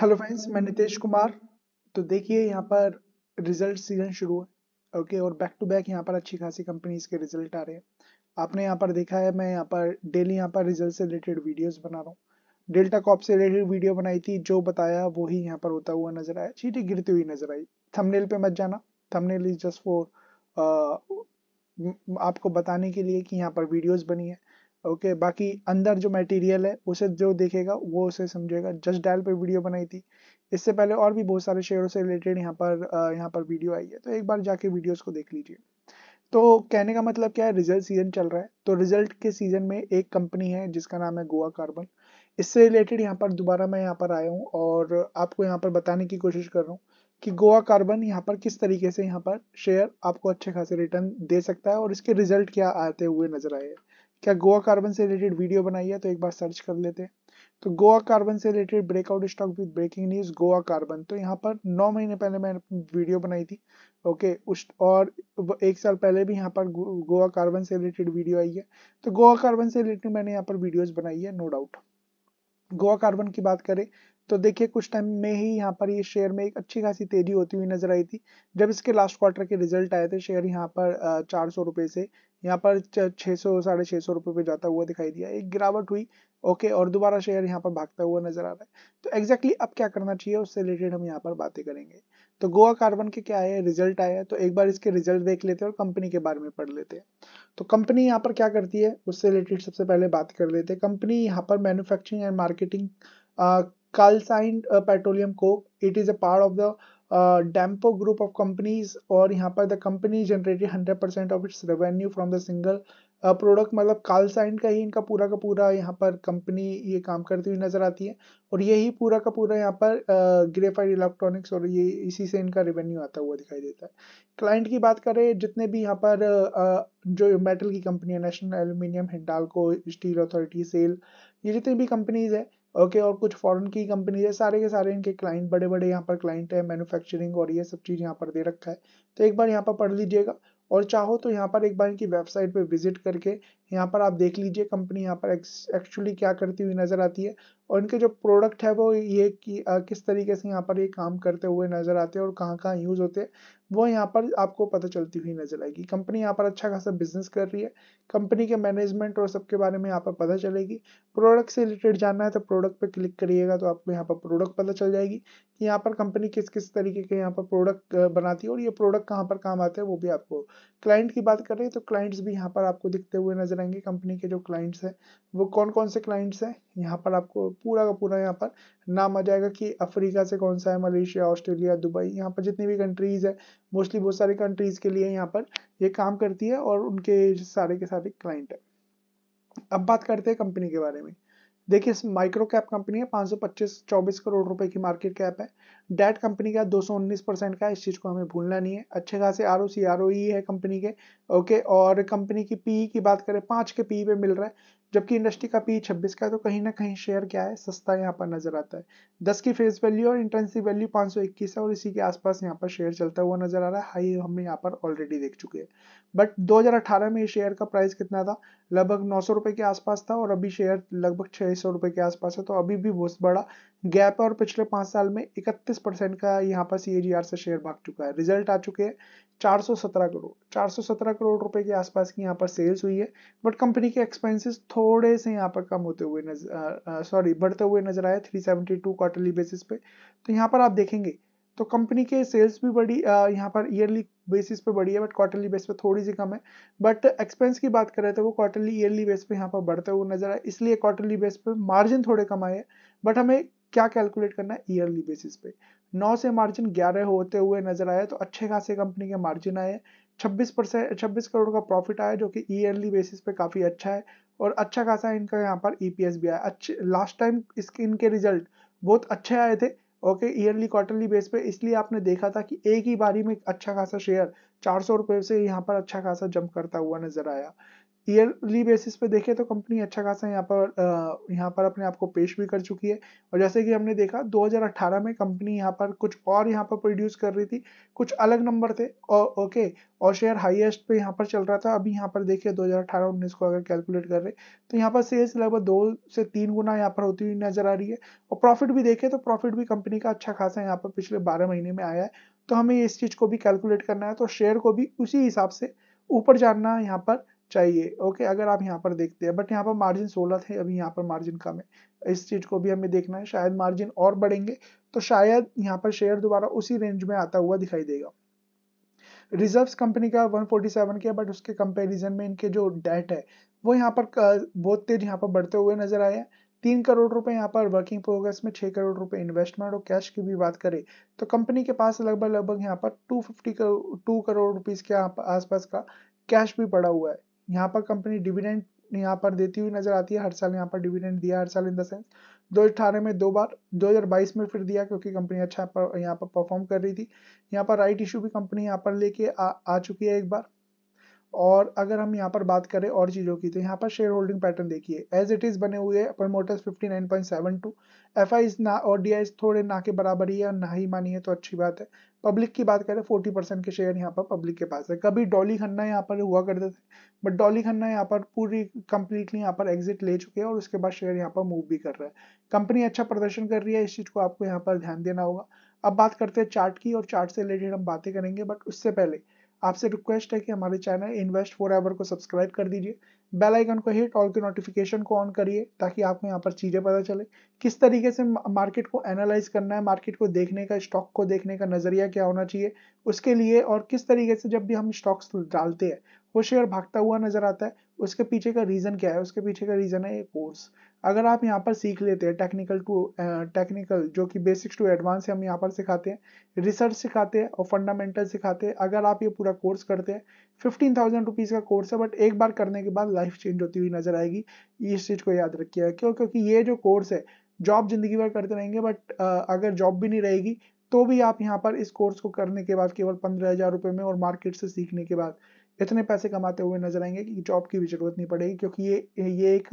Hello friends मैं नितेश कुमार तो देखिए यहाँ पर रिजल्ट सीजन शुरू है ओके और बैक टू बैक यहाँ पर अच्छी खासी कंपनीज के रिजल्ट आ रहे हैं आपने यहाँ पर देखा है मैं यहाँ पर डेली यहाँ पर रिजल्ट से रिलेटेड वीडियोस बना रहा हूँ डेल्टा कॉप से रिलेटेड वीडियो बनाई थी जो बताया वो ही यहाँ पर होता हुआ नजर आया चीटें गिरती हुई नजर आई थमनेल पे मत जाना थमनेल इज जस्ट फॉर आपको बताने के लिए कि यहाँ पर वीडियोज़ बनी है ओके बाकी अंदर जो मटेरियल है उसे जो देखेगा वो उसे समझेगा जस्ट डायल पे वीडियो बनाई थी इससे पहले और भी बहुत सारे शेयरों से रिलेटेड यहाँ पर यहाँ पर वीडियो आई है तो एक बार जाके वीडियोस को देख लीजिए तो कहने का मतलब क्या है रिजल्ट सीजन चल रहा है तो रिजल्ट के सीजन में एक कंपनी है जिसका नाम है गोवा कार्बन इससे रिलेटेड यहाँ पर दोबारा मैं यहाँ पर आया हूँ और आपको यहाँ पर बताने की कोशिश कर रहा हूँ कि गोवा कार्बन यहाँ पर किस तरीके से यहाँ पर शेयर आपको अच्छे खासे रिटर्न दे सकता है और इसके रिजल्ट क्या आते हुए नजर आए हैं क्या गोवा कार्बन से रिलेटेड वीडियो बनाई है तो एक बार सर्च कर लेते हैं तो गोवा कार्बन से related breakout stock with breaking news Goa Carbon तो यहाँ पर नौ महीने पहले मैंने वीडियो बनाई थी ओके उस और एक साल पहले भी यहाँ पर गोवा कार्बन से रिलेटेड वीडियो आई है तो गोवा कार्बन से रिलेटेड मैंने यहाँ पर वीडियोज बनाई है नो डाउट गोवा कार्बन की बात करें तो देखिए कुछ टाइम में ही यहाँ पर ये शेयर में एक अच्छी खासी तेजी होती हुई नजर आई थी जब इसके लास्ट क्वार्टर के रिजल्ट आए थे शेयर यहाँ पर चार सौ रुपए से यहाँ पर छह सौ साढ़े छह सौ रुपए पे जाता हुआ दिखाई दिया एक गिरावट हुई ओके और दोबारा शेयर यहाँ पर भागता हुआ नजर आ रहा है तो एग्जैक्टली अब क्या करना चाहिए उससे रिलेटेड हम यहाँ पर बातें करेंगे तो गोवा कार्बन के क्या है रिजल्ट आया है तो एक बार इसके रिजल्ट देख लेते हैं और कंपनी के बारे में पढ़ लेते हैं तो कंपनी यहाँ पर क्या करती है उससे रिलेटेड सबसे पहले बात कर लेते हैं कंपनी यहाँ पर manufacturing and marketing calcined petroleum coke it is a part of the Dempo group of companies और यहाँ पर the company generated hundred percent of its revenue from the single product मतलब कालसाइन का ही इनका पूरा का पूरा यहाँ पर कंपनी ये काम करती हुई नज़र आती है और यही पूरा का पूरा यहाँ पर ग्रेफाइड uh, इलेक्ट्रॉनिक्स और ये इसी से इनका रेवेन्यू आता हुआ दिखाई देता है क्लाइंट की बात करें जितने भी यहाँ पर uh, जो मेटल की कंपनी है नेशनल एल्यूमिनियम को स्टील अथॉरिटी सेल ये जितनी भी कंपनीज है ओके और कुछ फॉरेन की कंपनी है सारे के सारे इनके क्लाइंट बड़े बड़े यहाँ पर क्लाइंट है मैन्युफैक्चरिंग और ये सब चीज़ यहाँ पर दे रखा है तो एक बार यहाँ पर पढ़ लीजिएगा और चाहो तो यहाँ पर एक बार इनकी वेबसाइट पे विजिट करके यहाँ पर आप देख लीजिए कंपनी यहाँ पर एक्चुअली क्या करती हुई नज़र आती है और इनके जो प्रोडक्ट है वो ये कि, आ, किस तरीके से यहाँ पर ये काम करते हुए नज़र आते हैं और कहाँ कहाँ यूज़ होते हैं वो यहाँ पर आपको पता चलती हुई नजर आएगी कंपनी यहाँ पर अच्छा खासा बिजनेस कर रही है कंपनी के मैनेजमेंट और सबके बारे में यहाँ पर पता चलेगी प्रोडक्ट से रिलेटेड जानना है तो प्रोडक्ट पर क्लिक करिएगा तो आपको यहाँ पर प्रोडक्ट पता चल जाएगी कि यहाँ पर कंपनी किस किस तरीके के यहाँ पर प्रोडक्ट बनाती है और ये प्रोडक्ट कहाँ पर काम आते हैं वो भी आपको क्लाइंट की बात करें तो क्लाइंट्स भी यहाँ पर आपको दिखते हुए नजर आएंगे कंपनी के जो क्लाइंट्स हैं वो कौन कौन से क्लाइंट्स हैं यहाँ पर आपको पूरा का पूरा यहाँ पर नाम आ जाएगा कि अफ्रीका से कौन सा है मलेशिया ऑस्ट्रेलिया दुबई यहाँ पर जितनी भी कंट्रीज़ है मोस्टली बहुत सारे कंट्रीज़ के लिए यहाँ पर ये काम करती है और उनके सारे के सारे क्लाइंट है अब बात करते हैं कंपनी के बारे में देखिए इस माइक्रो कैप कंपनी है 525 24 करोड़ रुपए की मार्केट कैप है डेट कंपनी का 219 परसेंट का इस चीज़ को हमें भूलना नहीं है अच्छे खासे R O C R O ई है कंपनी के ओके और कंपनी की पी e की बात करें पांच के पी e पे मिल रहा है जबकि इंडस्ट्री का पी छब्बीस का है तो कहीं ना कहीं शेयर क्या है सस्ता यहाँ पर नजर आता है दस की फेस वैल्यू और इंटेंसिव वैल्यू 521 है और इसी के आसपास यहाँ पर शेयर चलता हुआ नजर आ रहा है हाई हम यहाँ पर ऑलरेडी देख चुके हैं बट 2018 में शेयर का प्राइस कितना था लगभग नौ सौ के आसपास था और अभी शेयर लगभग छह सौ के आसपास है तो अभी भी बहुत बड़ा गैप और पिछले पाँच साल में 31 परसेंट का यहाँ पर सी से शेयर भाग चुका है रिजल्ट आ चुके हैं 417 करोड़ 417 करोड़ रुपए के आसपास की यहाँ पर सेल्स हुई है बट कंपनी के एक्सपेंसेस थोड़े से यहाँ पर कम होते हुए सॉरी बढ़ते हुए नजर आए 372 क्वार्टरली बेसिस पे तो यहाँ पर आप देखेंगे तो कंपनी के सेल्स भी बड़ी यहाँ पर ईयरली बेसिस पे बढ़ी है बट क्वार्टरली बेस पे थोड़ी सी कम है बट एक्सपेंस की बात करें तो वो क्वार्टरली ईयरली बेस पे यहाँ पर बढ़ते हुए नजर आए इसलिए क्वार्टरली बेस पे मार्जिन थोड़े कम आए हैं बट हमें क्या कैलकुलेट करना है ईयरली बेसिस पे नौ से मार्जिन ग्यारह होते हुए नजर आया तो अच्छे खासे कंपनी के मार्जिन आए छब्बीस परसेंट छब्बीस करोड़ का प्रॉफिट आया जो कि ईयरली बेसिस पे काफ़ी अच्छा है और अच्छा खासा इनका यहाँ पर ईपीएस e भी आया अच्छे लास्ट टाइम इसके इनके रिजल्ट बहुत अच्छे आए थे ओके ईयरली क्वार्टरली बेस पे इसलिए आपने देखा था कि एक ही बारी में अच्छा खासा शेयर चार सौ रुपये से यहाँ पर अच्छा खासा जंप करता हुआ नजर आया ईयरली बेसिस पे देखें तो कंपनी अच्छा खासा यहाँ पर यहाँ पर अपने आप को पेश भी कर चुकी है और जैसे कि हमने देखा 2018 में कंपनी यहाँ पर कुछ और यहाँ पर प्रोड्यूस कर रही थी कुछ अलग नंबर थे और ओके और शेयर हाईएस्ट पे यहाँ पर चल रहा था अभी यहाँ पर देखिए 2018-19 को अगर कैलकुलेट कर रहे तो यहाँ पर सेल्स लगभग दो से तीन गुना यहाँ पर होती हुई नजर आ रही है और प्रॉफिट भी देखे तो प्रॉफिट भी कंपनी का अच्छा खासा यहाँ पर पिछले बारह महीने में आया है तो हमें इस चीज़ को भी कैलकुलेट करना है तो शेयर को भी उसी हिसाब से ऊपर जानना यहाँ पर चाहिए ओके अगर आप यहाँ पर देखते हैं बट यहाँ पर मार्जिन 16 थे अभी यहाँ पर मार्जिन कम है इस चीज को भी हमें देखना है शायद मार्जिन और बढ़ेंगे तो शायद यहाँ पर शेयर दोबारा उसी रेंज में आता हुआ दिखाई देगा रिजर्व्स कंपनी का 147 के बट उसके कंपैरिजन में इनके जो डेट है वो यहाँ पर बहुत तेज यहाँ पर बढ़ते हुए नजर आए हैं तीन करोड़ रुपए यहाँ पर वर्किंग प्रोग्रेस में छह करोड़ रुपए इन्वेस्टमेंट और कैश की भी बात करें तो कंपनी के पास लगभग लगभग यहाँ पर two crore two crore rupees के आसपास का कैश भी पड़ा हुआ है यहाँ पर कंपनी डिविडेंड यहाँ पर देती हुई नजर आती है हर साल यहाँ पर डिविडेंड दिया हर साल इन द सेंस दो अठारह में दो बार दो हजार बाईस में फिर दिया क्योंकि कंपनी अच्छा यहाँ पर परफॉर्म कर रही थी यहाँ पर राइट इशू भी कंपनी यहाँ पर लेके आ, आ चुकी है एक बार और अगर हम यहाँ पर बात करें और चीज़ों की तो यहाँ पर शेयर होल्डिंग पैटर्न देखिए एज इट इज़ बने हुए प्रमोटर्स 59.72 एफआई ना और डी थोड़े ना के बराबर ही है और ना ही मानी है तो अच्छी बात है पब्लिक की बात करें 40 परसेंट के शेयर यहाँ पर पब्लिक के पास है कभी डॉली खन्ना यहाँ पर हुआ करते थे बट डॉली खन्ना यहाँ पर पूरी कंप्लीटली यहाँ पर एग्जिट ले चुके हैं और उसके बाद शेयर यहाँ पर मूव भी कर रहा है कंपनी अच्छा प्रदर्शन कर रही है इस चीज़ को आपको यहाँ पर ध्यान देना होगा अब बात करते हैं चार्ट की और चार्ट से रिलेटेड हम बातें करेंगे बट उससे पहले आपसे रिक्वेस्ट है कि हमारे चैनल इन्वेस्ट फॉर एवर को सब्सक्राइब कर दीजिए बेल आइकन को हिट ऑल के नोटिफिकेशन को ऑन करिए ताकि आपको यहाँ पर चीज़ें पता चले किस तरीके से मार्केट को एनालाइज करना है मार्केट को देखने का स्टॉक को देखने का नज़रिया क्या होना चाहिए उसके लिए और किस तरीके से जब भी हम स्टॉक्स डालते हैं वो शेयर भागता हुआ नज़र आता है उसके पीछे का रीज़न क्या है उसके पीछे का रीज़न है ये कोर्स अगर आप यहाँ पर सीख लेते हैं टेक्निकल टू टेक्निकल जो कि बेसिक्स टू एडवांस हम यहाँ पर सिखाते हैं रिसर्च सिखाते हैं और फंडामेंटल सिखाते हैं अगर आप ये पूरा कोर्स करते हैं फिफ्टीन थाउजेंड रुपीज़ का कोर्स है बट एक बार करने के बाद लाइफ चेंज होती हुई नजर आएगी इस चीज़ को याद रखिएगा क्यों क्योंकि ये जो कोर्स है जॉब जिंदगी भर करते रहेंगे बट अगर जॉब भी नहीं रहेगी तो भी आप यहाँ पर इस कोर्स को करने के बाद केवल पंद्रह हज़ार रुपये में और मार्केट से सीखने के बाद इतने पैसे कमाते हुए नजर आएंगे कि जॉब की भी जरूरत नहीं पड़ेगी क्योंकि ये ये एक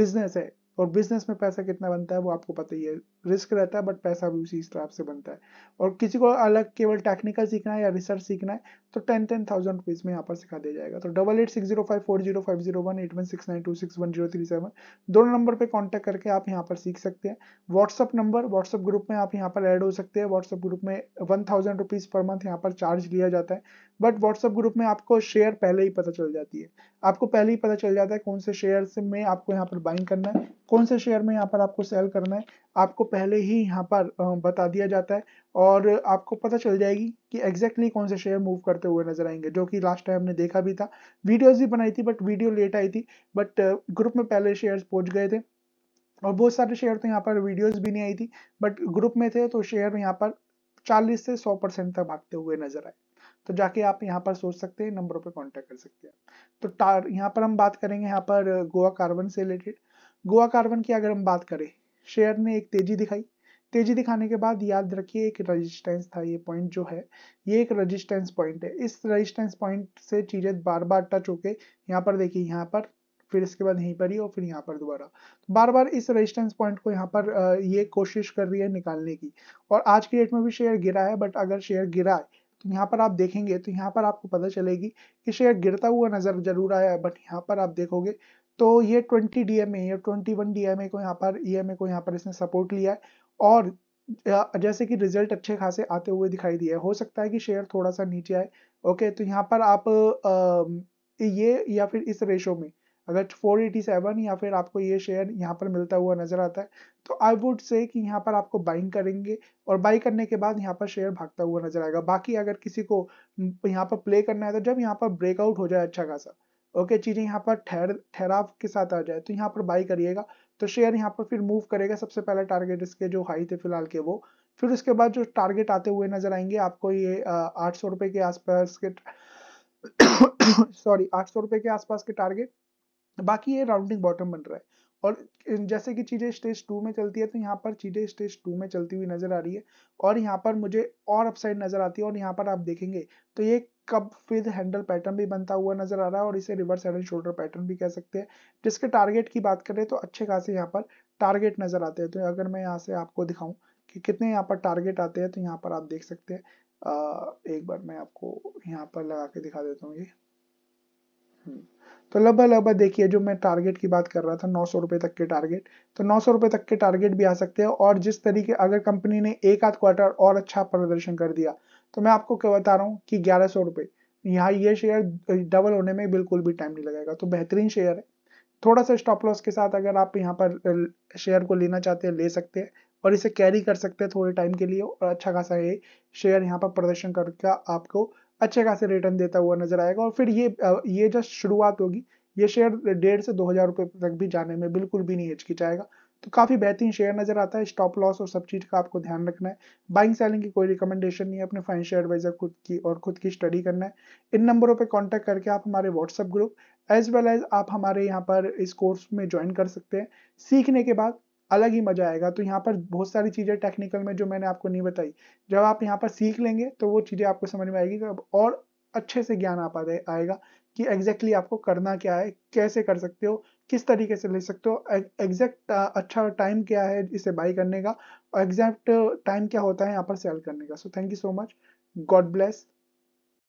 बिजनेस है और बिजनेस में पैसा कितना बनता है वो आपको पता ही है रिस्क रहता है बट पैसा भी उसी हिसाब से बनता है और किसी को अलग केवल टेक्निकल सीखना है या रिसर्च सीखना है तो टेन टेन थाउजेंड रुपीज़ में यहाँ पर सिखा दिया जाएगा तो double eight six zero five four zero five zero one eight one six nine two six one zero three seven दोनों नंबर पर कॉन्टेक्ट करके आप यहाँ पर सीख सकते हैं व्हाट्सअप नंबर व्हाट्सअप ग्रुप में आप यहाँ पर एड हो सकते हैं व्हाट्सअप ग्रुप में one thousand rupees per month यहाँ पर चार्ज लिया जाता है बट व्हाट्सअप ग्रुप में आपको शेयर पहले ही पता चल जाती है आपको पहले ही पता चल जाता है कौन से शेयर से में आपको यहाँ पर बाइंग करना है कौन से शेयर में यहाँ पर आपको सेल करना है आपको पहले ही यहाँ पर बता दिया जाता है और आपको पता चल जाएगी कि एग्जैक्टली कौन से शेयर मूव करते हुए नजर आएंगे जो कि लास्ट टाइम हमने देखा भी था वीडियोज भी बनाई थी बट वीडियो लेट आई थी बट ग्रुप में पहले शेयर पहुंच गए थे और बहुत सारे शेयर तो यहाँ पर वीडियोज भी नहीं आई थी बट ग्रुप में थे तो शेयर यहाँ पर 40 से 100 परसेंट तक भागते हुए नजर आए तो जाके आप यहाँ पर सोच सकते हैं नंबरों पर कॉन्टेक्ट कर सकते हैं तो यहाँ पर हम बात करेंगे यहाँ पर गोवा uh, कार्बन से रिलेटेड गोवा कार्बन की अगर हम बात करें शेयर ने एक तेजी दिखाई तेजी दिखाने के बाद याद रखिए एक रेजिस्टेंस था ये पॉइंट जो है ये एक रेजिस्टेंस पॉइंट है इस रेजिस्टेंस पॉइंट से चीज़ें बार बार टच होके यहाँ पर देखिए यहाँ पर फिर इसके बाद यहीं पर ही और फिर यहाँ पर दोबारा तो बार बार इस रेजिस्टेंस पॉइंट को यहाँ पर uh, ये कोशिश कर रही है निकालने की और आज की डेट में भी शेयर गिरा है बट अगर शेयर गिरा है तो यहाँ पर आप देखेंगे तो यहाँ पर आपको पता चलेगी कि शेयर गिरता हुआ नजर जरूर आया बट यहाँ पर आप देखोगे तो ये 20 डीएमए या 21 डीएमए को यहाँ पर ईएमए e को यहाँ पर इसने सपोर्ट लिया है और जैसे कि रिजल्ट अच्छे खासे आते हुए दिखाई दिया है हो सकता है कि शेयर थोड़ा सा नीचे आए ओके तो यहाँ पर आप आ, ये या फिर इस रेशो में अगर 487 या फिर आपको ये शेयर यहाँ पर मिलता हुआ नजर आता है तो आई वुड से कि यहाँ पर आपको बाइंग करेंगे और बाई करने के बाद यहाँ पर शेयर भागता हुआ नजर आएगा बाकी अगर किसी को यहाँ पर प्ले करना है तो जब यहाँ पर ब्रेकआउट हो जाए अच्छा खासा ओके चीज़ें यहाँ पर ठहर ठहराव के साथ आ जाए तो यहाँ पर बाई करिएगा तो शेयर यहाँ पर फिर मूव करेगा सबसे पहले टारगेट इसके जो हाई थे फिलहाल के वो फिर उसके बाद जो टारगेट आते हुए नजर आएंगे आपको ये आठ सौ रुपए के आसपास के सॉरी आठ सौ रुपए के आसपास के टारगेट बाकी ये राउंडिंग बॉटम बन रहा है और जैसे कि चीज़ें स्टेज टू में चलती है तो यहाँ पर चीज़ें स्टेज टू में चलती हुई नज़र आ रही है और यहाँ पर मुझे और अपसाइड नज़र आती है और यहाँ पर आप देखेंगे तो ये कब फिर हैंडल पैटर्न भी बनता हुआ नज़र आ रहा है और इसे reverse head and shoulder pattern भी कह सकते हैं जिसके टारगेट की बात करें तो अच्छे खासे यहाँ पर टारगेट नज़र आते हैं तो अगर मैं यहाँ से आपको दिखाऊँ कि कितने यहाँ पर टारगेट आते हैं तो यहाँ पर आप देख सकते हैं एक बार मैं आपको यहाँ पर लगा के दिखा देता हूँ ये हम्म। तो लबा लबा देखिए जो मैं टारगेट की बात कर रहा था नौ सौ तक के टारगेट तो नौ सौ तक के टारगेट भी आ सकते हैं और जिस तरीके अगर कंपनी ने एक आध क्वार्टर और अच्छा प्रदर्शन कर दिया तो मैं आपको क्या बता रहा हूँ कि ग्यारह सौ रुपए यहाँ ये शेयर डबल होने में बिल्कुल भी टाइम नहीं लगेगा तो बेहतरीन शेयर है थोड़ा सा स्टॉप लॉस के साथ अगर आप यहाँ पर शेयर को लेना चाहते हैं ले सकते हैं और इसे कैरी कर सकते हैं थोड़े टाइम के लिए और अच्छा खासा ये शेयर यहाँ पर प्रदर्शन करके आपको अच्छे खासे रिटर्न देता हुआ नजर आएगा और फिर ये ये जस्ट शुरुआत होगी ये शेयर डेढ़ से दो हज़ार रुपए तक भी जाने में बिल्कुल भी नहीं हिचकिचाएगा तो काफ़ी बेहतरीन शेयर नजर आता है स्टॉप लॉस और सब चीज़ का आपको ध्यान रखना है बाइंग सेलिंग की कोई रिकमेंडेशन नहीं है अपने फाइनेंशियल एडवाइजर खुद की और खुद की स्टडी करना है इन नंबरों पर कॉन्टेक्ट करके आप हमारे WhatsApp group as well as आप हमारे यहाँ पर इस कोर्स में ज्वाइन कर सकते हैं सीखने के बाद अलग ही मजा आएगा तो यहाँ पर बहुत सारी चीज़ें टेक्निकल में जो मैंने आपको नहीं बताई जब आप यहाँ पर सीख लेंगे तो वो चीज़ें आपको समझ में आएगी तो और अच्छे से ज्ञान आप आएगा कि एग्जैक्टली आपको करना क्या है कैसे कर सकते हो किस तरीके से ले सकते हो एग्जैक्ट अच्छा टाइम क्या है इसे बाई करने का और एग्जैक्ट टाइम क्या होता है यहाँ पर सेल करने का so thank you so much God bless